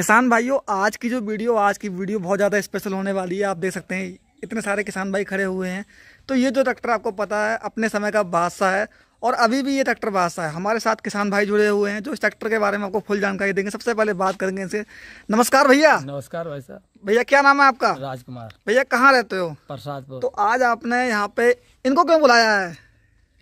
किसान भाइयों आज की जो वीडियो आज की वीडियो बहुत ज़्यादा स्पेशल होने वाली है आप देख सकते हैं इतने सारे किसान भाई खड़े हुए हैं तो ये जो ट्रैक्टर आपको पता है अपने समय का बादशाह है और अभी भी ये ट्रैक्टर बादशाह है हमारे साथ किसान भाई जुड़े हुए हैं जो इस ट्रैक्टर के बारे में आपको फुल जानकारी देंगे सबसे पहले बात करेंगे इनसे नमस्कार भैया नमस्कार भाई साहब भैया क्या नाम है आपका राजकुमार भैया कहाँ रहते हो प्रसाद तो आज आपने यहाँ पे इनको क्यों बुलाया है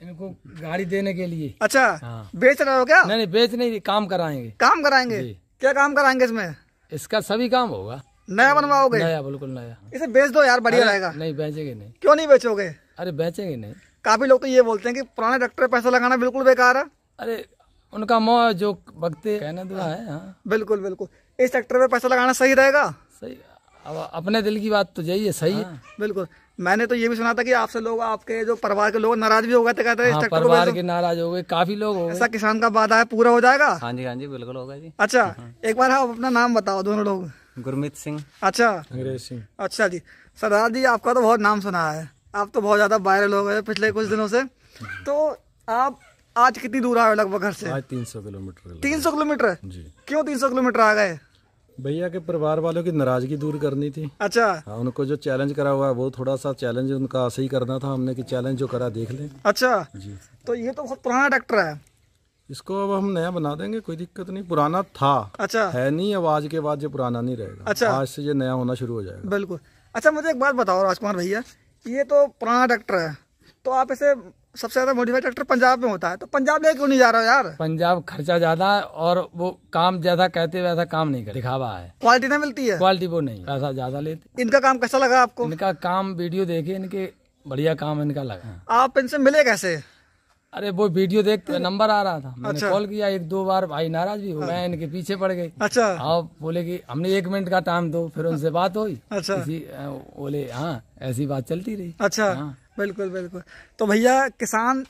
इनको गाड़ी देने के लिए अच्छा हाँ। बेच रहे हो क्या नहीं नहीं बेच नहीं काम कराएंगे काम कराएंगे क्या काम कराएंगे इसमें इसका सभी काम होगा नया बनवाओगे नया बिल्कुल नया इसे बेच दो यार बढ़िया रहेगा नहीं बेचेंगे नहीं क्यों नहीं बेचोगे अरे बेचेंगे नहीं काफी लोग तो ये बोलते हैं कि पुराने डॉक्टर पैसा लगाना बिल्कुल बेकार है अरे उनका मो जो भक्ति कहने दो है हाँ। बिल्कुल बिल्कुल इस ट्रैक्टर में पैसा लगाना सही रहेगा सही अब अपने दिल की बात तो यही है सही हाँ। है बिल्कुल मैंने तो ये भी सुना था कि आपसे लोग आपके जो परिवार के लोग नाराज भी हो गए थे कहते हाँ, परिवार तो के नाराज हो गए काफी लोग हो ऐसा किसान का वादा है पूरा हो जाएगा हाँ जी हाँ जी बिल्कुल होगा जी अच्छा हाँ। एक बार आप अपना नाम बताओ दोनों लोग गुरमीत सिंह अच्छा अंग्रेज सिंह अच्छा जी सरदार जी आपका तो बहुत नाम सुना है आप तो बहुत ज्यादा वायरल हो गए पिछले कुछ दिनों से तो आप आज कितनी दूर आए लगभग घर से तीन सौ किलोमीटर तीन सौ किलोमीटर क्यों तीन सौ किलोमीटर आ गए भैया के परिवार वालों की नाराजगी दूर करनी थी अच्छा हाँ उनको जो चैलेंज करा हुआ है वो थोड़ा सा चैलेंज उनका सही करना था हमने कि चैलेंज जो करा देख लें अच्छा जी तो ये तो बहुत पुराना डॉक्टर है इसको अब हम नया बना देंगे कोई दिक्कत नहीं पुराना था अच्छा है नहीं आवाज के बाद ये पुराना नहीं रहेगा अच्छा आज से ये नया होना शुरू हो जाएगा बिल्कुल अच्छा मुझे एक बात बताओ राजकुमार भैया ये तो पुराना डॉक्टर है तो आप इसे सबसे ज्यादा मॉडिफाइड ट्रैक्टर पंजाब में होता है तो पंजाब में क्यों नहीं जा रहा यार पंजाब खर्चा ज्यादा है और वो काम ज्यादा कहते वैसा काम नहीं कर दिखावा है क्वालिटी ना मिलती है क्वालिटी वो नहीं पैसा ज्यादा लेते इनका काम कैसा लगा आपको इनका काम वीडियो देखे इनके बढ़िया काम इनका लगा आप इनसे मिले कैसे अरे वो वीडियो देखते नंबर आ रहा था मैंने अच्छा। कॉल किया एक दो बार भाई नाराज भी हो गए हाँ। इनके पीछे पड़ गए अच्छा आप हाँ, बोले कि हमने एक मिनट का टाइम दो फिर उनसे बात हुई अच्छा बोले हाँ ऐसी बात चलती रही अच्छा हाँ। बिल्कुल बिल्कुल तो भैया किसान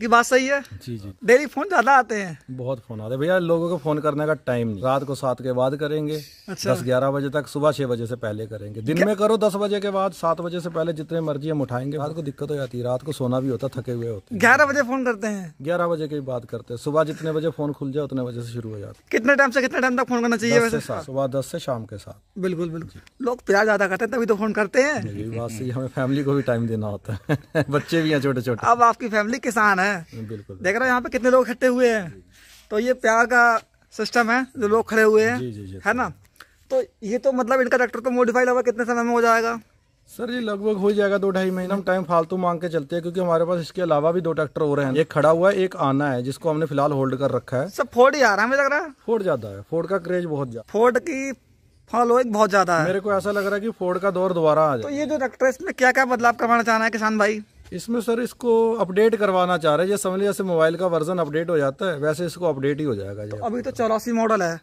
की बात सही है जी जी डेली फोन ज्यादा आते हैं बहुत फोन आते हैं भैया लोगों को फोन करने का टाइम नहीं रात को सात के बाद करेंगे अच्छा। दस ग्यारह बजे तक सुबह छह बजे से पहले करेंगे दिन में करो दस बजे के बाद सात बजे से पहले जितने मर्जी हम उठाएंगे रात को दिक्कत हो जाती है रात को सोना भी होता थके हुए होते ग्यारह बजे फोन करते हैं ग्यारह बजे की बात करते हैं सुबह जितने बजे फोन खुल जाए उतने बजे से शुरू हो जाते कितने टाइम से कितने टाइम तक फोन करना चाहिए सुबह दस से शाम के साथ बिल्कुल बिल्कुल लोग प्यार ज्यादा करते हैं तभी तो फोन करते हैं बात सही हमें फैमिली को भी टाइम देना होता है बच्चे भी हैं छोटे छोटे अब आपकी फैमिली किसान है बिल्कुल देख रहे हो यहाँ पे कितने लोग इकट्ठे हुए हैं तो ये प्यार का सिस्टम है जो लोग खड़े हुए हैं है ना तो ये तो मतलब इनका ट्रैक्टर तो मोडिफाइड होगा कितने समय में हो जाएगा सर ये लगभग हो जाएगा दो ढाई महीने हम टाइम फालतू मांग के चलते हैं क्योंकि हमारे पास इसके अलावा भी दो ट्रैक्टर हो रहे हैं एक खड़ा हुआ है एक आना है जिसको हमने फिलहाल होल्ड कर रखा है सब फोर्ड ही आ रहा है मुझे लग रहा है फोर्ड ज्यादा है फोर्ड का क्रेज बहुत ज्यादा फोर्ड की फॉलोइंग बहुत ज्यादा है मेरे को ऐसा लग रहा है कि फोर्ड का दौर दोबारा आ तो जाए तो ये जो ट्रैक्टर है इसमें क्या क्या बदलाव करवाना चाह रहे हैं किसान भाई इसमें सर इसको अपडेट करवाना चाह रहे हैं जैसे समझ जैसे मोबाइल का वर्जन अपडेट हो जाता है वैसे इसको अपडेट ही हो जाएगा तो अभी तो चौरासी मॉडल है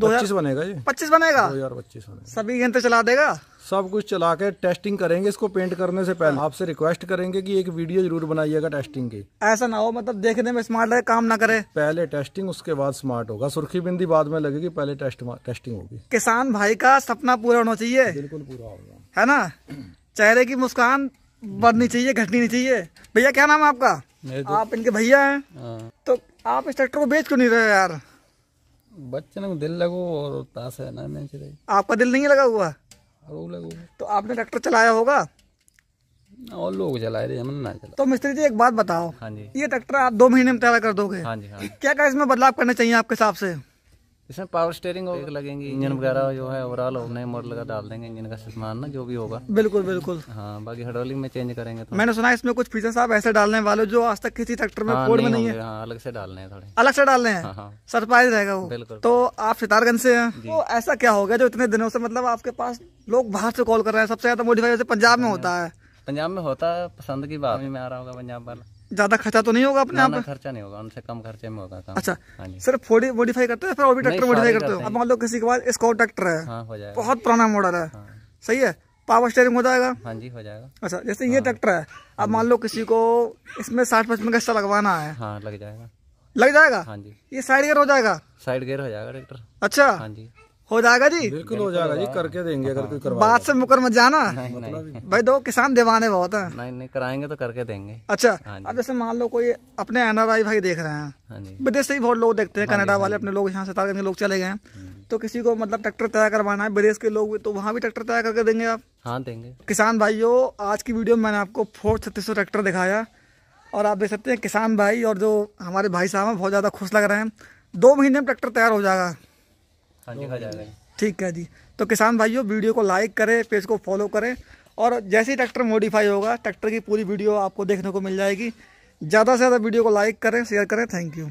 पच्चीस बनेगा जी पच्चीस बनेगा दो हजार पच्चीस बनेगा सभी घंटे चला देगा सब कुछ चला के टेस्टिंग करेंगे इसको पेंट करने से पहले आपसे रिक्वेस्ट करेंगे कि एक वीडियो जरूर बनाइएगा टेस्टिंग की ऐसा ना हो मतलब देखने में स्मार्ट रहे काम ना करे पहले टेस्टिंग उसके बाद स्मार्ट होगा सुर्खी बिंदी बाद में लगेगी पहले टेस्ट टेस्टिंग होगी किसान भाई का सपना पूरा होना चाहिए बिल्कुल पूरा होगा है ना चेहरे की मुस्कान बढ़नी चाहिए घटनी नहीं चाहिए भैया क्या नाम है आपका तो- आप इनके भैया है हाँ। तो आप इस ट्रैक्टर को बेच क्यों नहीं रहे यार बच्चे ने दिल लगो और ताश है ना मैं चले आपका दिल नहीं लगा हुआ हाँ, वो लगो तो आपने ट्रैक्टर चलाया होगा और लोग चला रहे हमने ना चला तो मिस्त्री जी एक बात बताओ हाँ जी ये ट्रैक्टर आप दो महीने में तैयार कर दोगे हाँ जी हाँ क्या क्या इसमें बदलाव करने चाहिए आपके हिसाब से इसमें पावर स्टेयरिंग लगेंगी इंजन वगैरह जो है ओवरऑल नए मॉडल का डाल देंगे इंजन का सामान ना जो भी होगा बिल्कुल बिल्कुल हाँ बाकी हाइड्रोलिक में चेंज करेंगे तो मैंने सुना इसमें कुछ फीचर्स आप ऐसे डालने वाले जो आज तक किसी ट्रैक्टर में कोड हाँ, में नहीं है हाँ, अलग से डालने थोड़े अलग से डालने हैं सरप्राइज हाँ, रहेगा वो बिल्कुल तो आप सितारगंज से है तो ऐसा क्या होगा जो इतने दिनों से मतलब आपके पास लोग बाहर से कॉल कर रहे हैं सबसे ज्यादा मोडिफाई जैसे पंजाब में होता है पंजाब में होता है पसंद की बात में आ रहा होगा पंजाब वाला ज्यादा खर्चा तो नहीं होगा अपने आप खर्चा नहीं होगा उनसे कम खर्चे में होगा काम अच्छा सर फोड़ी मॉडिफाई करते हैं फिर और भी ट्रैक्टर मॉडिफाई करते हो अब मान लो किसी के पास स्कॉट ट्रैक्टर है हाँ, बहुत पुराना मॉडल है हाँ। सही है पावर स्टेयरिंग हो जाएगा हाँ जी हो जाएगा अच्छा जैसे ये ट्रैक्टर हाँ। है अब मान लो किसी को इसमें साठ पचपन का हिस्सा लगवाना है लग जाएगा लग जाएगा हाँ जी ये साइड गेयर हो जाएगा साइड गेयर हो जाएगा ट्रैक्टर अच्छा हाँ जी हो जाएगा जी बिल्कुल हो जाएगा जी करके देंगे अगर कोई करवा बात से मुकर मत जाना नहीं, नहीं। मतलब भाई दो किसान दीवाने बहुत हैं नहीं नहीं कराएंगे तो करके देंगे अच्छा हाँ अब जैसे मान लो कोई अपने एनआरआई भाई देख रहे हैं हाँ विदेश से ही बहुत लोग देखते हैं हाँ कनाडा वाले अपने लोग यहाँ से तार लोग चले गए हम्म। तो किसी को मतलब ट्रैक्टर तैयार करवाना है विदेश के लोग तो वहाँ भी ट्रैक्टर तैयार करके देंगे आप हाँ देंगे किसान भाइयों आज की वीडियो में मैंने आपको फोर छत्तीस ट्रैक्टर दिखाया और आप देख सकते हैं किसान भाई और जो हमारे भाई साहब हैं बहुत ज़्यादा खुश लग रहे हैं दो महीने में ट्रैक्टर तैयार हो जाएगा हाँ ठीक है जी तो किसान भाइयों वीडियो को लाइक करें पेज को फॉलो करें और जैसे ही ट्रैक्टर मॉडिफाई होगा ट्रैक्टर की पूरी वीडियो आपको देखने को मिल जाएगी ज़्यादा से ज़्यादा वीडियो को लाइक करें शेयर करें थैंक यू